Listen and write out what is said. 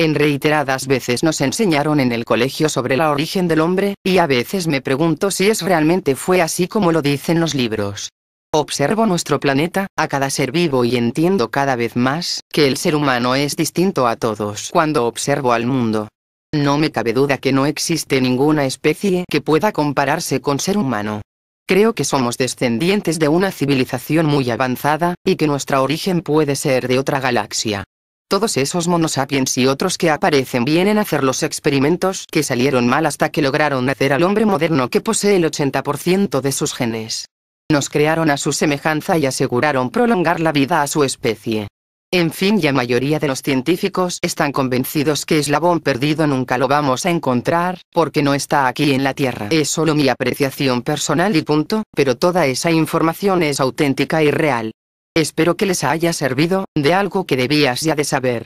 En reiteradas veces nos enseñaron en el colegio sobre la origen del hombre, y a veces me pregunto si es realmente fue así como lo dicen los libros. Observo nuestro planeta, a cada ser vivo y entiendo cada vez más que el ser humano es distinto a todos cuando observo al mundo. No me cabe duda que no existe ninguna especie que pueda compararse con ser humano. Creo que somos descendientes de una civilización muy avanzada, y que nuestra origen puede ser de otra galaxia. Todos esos monosapiens y otros que aparecen vienen a hacer los experimentos que salieron mal hasta que lograron hacer al hombre moderno que posee el 80% de sus genes. Nos crearon a su semejanza y aseguraron prolongar la vida a su especie. En fin, ya mayoría de los científicos están convencidos que eslabón perdido nunca lo vamos a encontrar, porque no está aquí en la Tierra. Es solo mi apreciación personal y punto, pero toda esa información es auténtica y real. Espero que les haya servido, de algo que debías ya de saber.